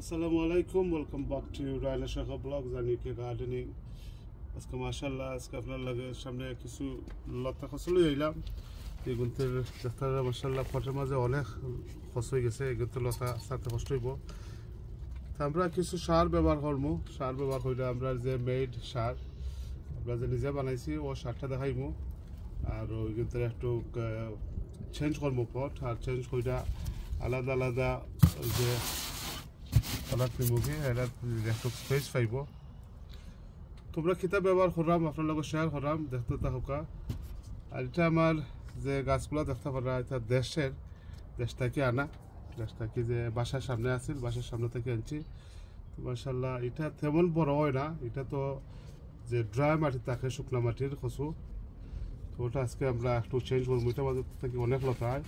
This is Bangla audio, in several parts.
আসসালামু আলাইকুম ওয়েলকাম ব্যাক টু রয়্যাল শাখা ব্লগ জানি কে গার্ডেনিং আজকে মাসাল্লাহ আজকে আপনার লাগে সামনে কিছু লতা খসলই আইলাম এগুলোর ডাক্তাররা মাসাল্লাহ ফটের মাঝে অনেক খস হয়ে গেছে এগুলো লতা সাথে কষ্ট হইব আমরা কিছু সার ব্যবহার করবো সার ব্যবহার করলে আমরা যে মেড সার আমরা যে নিজে বানাইছি ও সারটা দেখাইমু আর ওইগুলো একটু চেঞ্জ করবো পট আর চেঞ্জ কইরা আলাদা আলাদা যে কালারটি এটা স্পেস পাইব তোমরা কিতাব ব্যবহার করাম আপনার লগত শেয়ার করাম দেখতে থাকা আর এটা আমার যে গাছগুলো দেখতে পারা এটা দেশের দেশ থেকে আনা দেশ থেকে যে বাসার সামনে আছে বাসার সামনে থেকে আনছি মার্শাল্লাহ এটা তেমন বড় হয় না এটা তো যে ড্রাই মাটি থাকে শুকনা মাটির খসু তো ওটা আজকে আমরা একটু চেঞ্জ করবো এটা মাঝে থেকে অনেক লতায়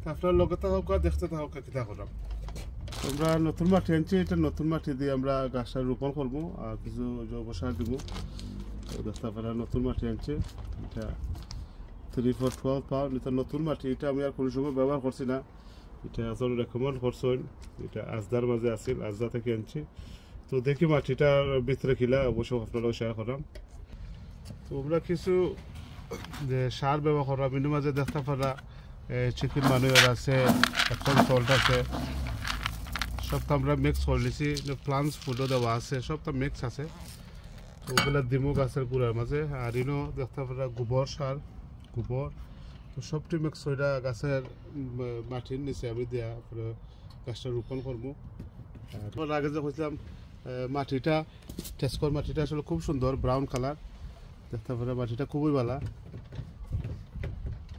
তা আপনার লগে থাকা দেখতে থাকা কিতা করাম আমরা নতুন মাটি আনছি এটা নতুন মাটি দিয়ে আমরা গাছটা রোপণ করবো আর কিছু জৈব সার দিব দস্তাপাড়া নতুন মাটি আনছে এটা থ্রি ফোর টুয়েলভ পাউন্ড এটা নতুন মাটি এটা আমি আর কোনো সময় ব্যবহার করছি না এটা এখন রেকমেন্ড করছেন এটা আজদার মাঝে আসিল আজদা থেকে আনছি তো দেখি মাটিটার ভিতরে কিলা অবশ্য আপনারাও শেয়ার করাম তো আমরা কিছু যে সার ব্যবহার করা মিনিমাজে দেখতে পারা চিকেন মানুষের আছে এখন সল্ট আছে সব তো আমরা মিক্স করে নিছি প্লান্টস ফুডও দেওয়া আছে সব তো মিক্স আছে ওগুলো দিমো গাছের গুড়ার মাঝে আর ইনো দেখতে পারা গোবর সার গোবর তো সবটি মিক্স হইটা গাছের মাটির নিচে আমি পরে গাছটা রোপণ করবো আর আগে যে কইছিলাম মাটিটা টেস্কর মাটিটা আসলে খুব সুন্দর ব্রাউন কালার দেখতে পারা মাটিটা খুবই ভালো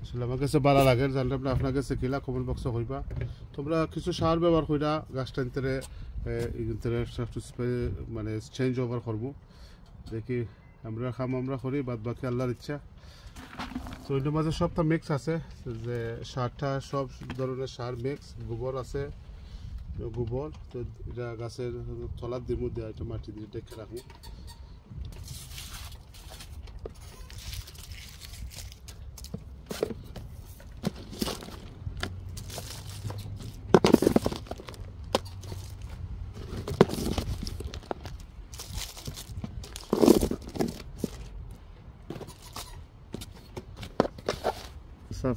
আসলে আমার কাছে ভালো লাগে জানলে আপনার কাছে কিলা কমেন্ট বক্সে হইবা তোমরা কিছু সার ব্যবহার করিরা গাছটা ইন্তরে ইন্তরে মানে চেঞ্জ ওভার করবো দেখি আমরা খাম আমরা করি বাদ বাকি আল্লাহর ইচ্ছা তো এটার মাঝে সবটা মিক্স আছে যে সারটা সব ধরনের সার মিক্স গোবর আছে গোবর তো এটা গাছের তলার দিয়ে দেওয়া এটা মাটি দিয়ে ডেকে রাখবো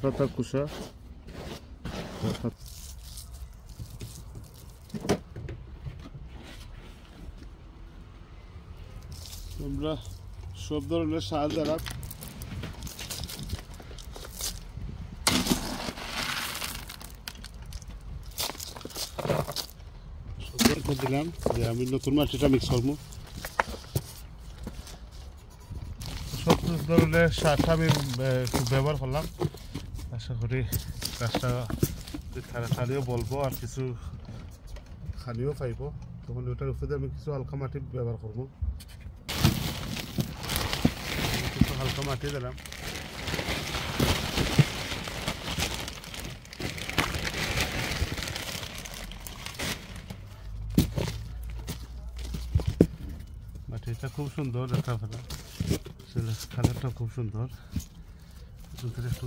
পাতা কুষা আমরা সব ধরনের সার দ্বারা দিলাম যে আমি নতুন মাটিটা মিক্স করবো সব ধরনের সারটা আমি ব্যবহার করলাম আশা করি কাজটা খালিও বলবো আর কিছু খালিও পাইব তখন ওটার উপরে আমি কিছু হালকা মাটি ব্যবহার করবো কিছু হালকা মাটি দিলাম মাটিটা খুব সুন্দর দেখা পেলাম খুব সুন্দর একটু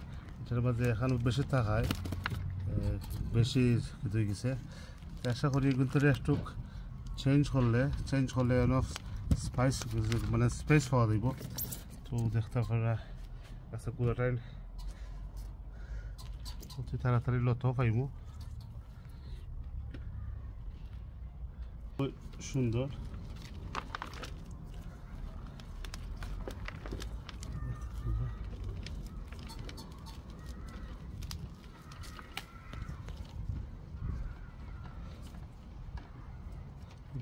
এটার মাঝে এখন বেশি থাকায় বেশি হয়ে গেছে আশা করি কিন্তু রেস্টুক চেঞ্জ করলে চেঞ্জ করলে অনেক স্পাইস মানে স্পেস পাওয়া দিব তো দেখতে পারা আচ্ছা কুড়াটাই অতি তাড়াতাড়ি লত পাইব সুন্দর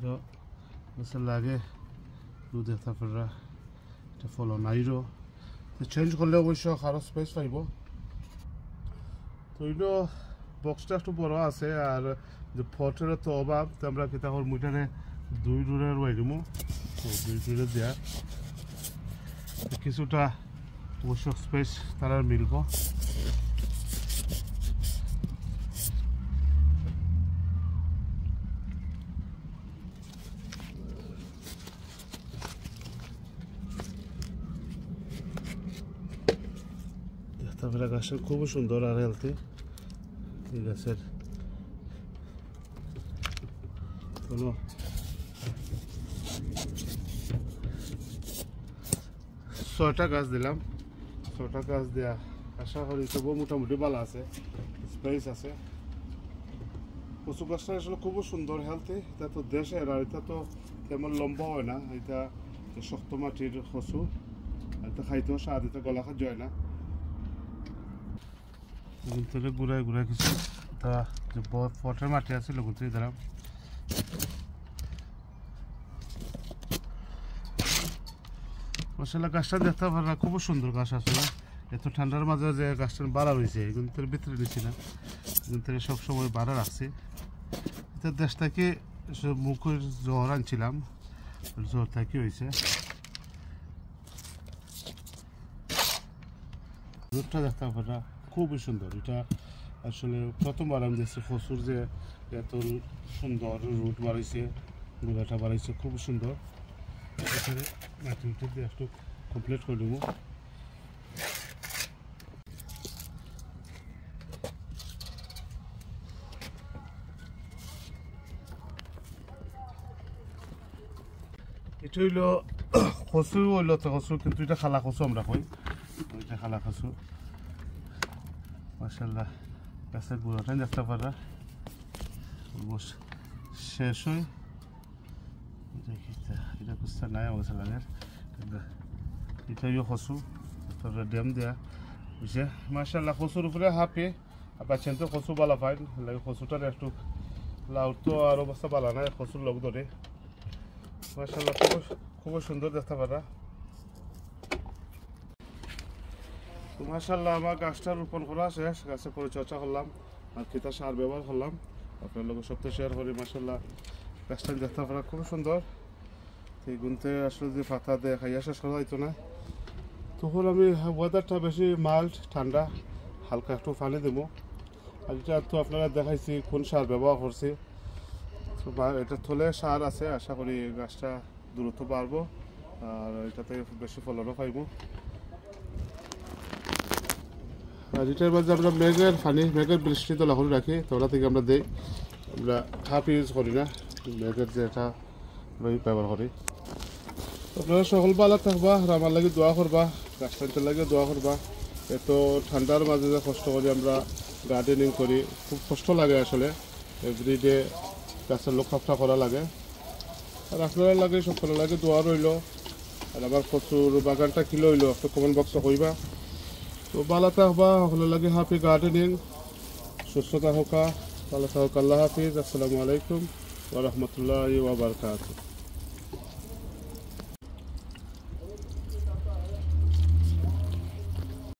তো মশলা আগে দু দেখতে পারা এটা ফলো নাইরও তো চেঞ্জ করলে অবশ্য আরও স্পেস পাইব তো এইটা বক্সটা একটু বড় আছে আর যে ফটের তো অভাব তো আমরা কি তাহলে মুইটারে দুই ডোরের বাইরমু তো দুই ডোরে দেয়া কিছুটা অবশ্য স্পেস তারা মিলব কালেকশন খুবই সুন্দর আর হেলথি এই গাছের কোনো ছয়টা গাছ দিলাম ছয়টা গাছ দেওয়া আশা করি তবুও মোটামুটি ভালো আছে স্পেস আছে কচু গাছটা আসলে খুব সুন্দর হেলথি এটা তো দেশের আর এটা তো তেমন লম্বা হয় না এটা শক্ত মাটির কচু এটা খাইতেও স্বাদ এটা গলা খাওয়া যায় না গুনতলে ঘুরায় ঘুরায় কিছু তা যে পটের মাটি আছে গুনতে দিলাম মশলা গাছটা দেখতে পারে না খুব সুন্দর গাছ আসলে এত ঠান্ডার মাঝে যে গাছটা বাড়া রয়েছে কিন্তু ভিতরে নিচ্ছি না কিন্তু সবসময় বাড়া রাখছি এটা দেশ থেকে মুখের জ্বর আনছিলাম জ্বর থাকি হয়েছে দুধটা দেখতে পারে না খুবই সুন্দর এটা আসলে প্রথমবার আমি দেখছি ফসুর যে এত সুন্দর রুট বাড়াইছে গোলাটা বাড়াইছে খুব সুন্দর এখানে একটু কমপ্লিট করে দেবো এটা হইল কচু হইল কচু কিন্তু এটা খালা কচু আমরা কই এটা খালা কচু মাসাল্লাহ গাছের গোড়াটাই দেখতে পারা অলমোস্ট শেষ হয় এটা কুস্তা নাই অবস্থা লাগে এটাইও হসু তারপরে ড্যাম দেয়া বুঝছে মাসাল্লাহ হসুর উপরে হাঁপে আবার তো হসু বালা পায় লাগে হসুটার একটু লাউর তো আর অবস্থা বালা নাই হসুর লোক ধরে মাসাল্লাহ খুব খুবই সুন্দর দেখতে পারা তো মাসাল্লাহ আমার গাছটা রোপণ করা শেষ গাছের পরিচর্যা করলাম আর খেতা সার ব্যবহার করলাম আপনার লোক সপ্তাহে শেয়ার করি মাসাল্লাহ গাছটা যাত্রা করা খুব সুন্দর এই গুনতে আসলে যে পাতা দেয় খাইয়া শেষ করা হয়তো না তখন আমি ওয়েদারটা বেশি মাল্ড ঠান্ডা হালকা একটু পানি দেবো আর এটা তো আপনারা দেখাইছি কোন সার ব্যবহার করছি তো এটা থলে সার আছে আশা করি গাছটা দূরত্ব বাড়বো আর এটাতে বেশি ফলনও পাইবো রিটার মাঝে আমরা মেঘের ফানি মেঘের বৃষ্টি তো লখন রাখি তোলা থেকে আমরা দেই আমরা খাপ ইউজ করি না মেঘের যে এটা আমরা ব্যবহার করি আপনারা সকল বালা থাকবা আমার লাগে দোয়া করবা গাছপানিটার লাগে দোয়া করবা এত ঠান্ডার মাঝে যে কষ্ট করি আমরা গার্ডেনিং করি খুব কষ্ট লাগে আসলে এভরিডে গাছের লোকসাফটা করা লাগে আর আপনারা লাগে সকলের লাগে দোয়া রইল আর আমার প্রচুর বাগানটা কি লইল একটু কমেন্ট বক্সে কইবা तो बालातहबा हलो लगे हाफि गार्डेनिं सुस्थता होका बालातहक अल्लाह हाफिज असलकम वरहमल वबरकू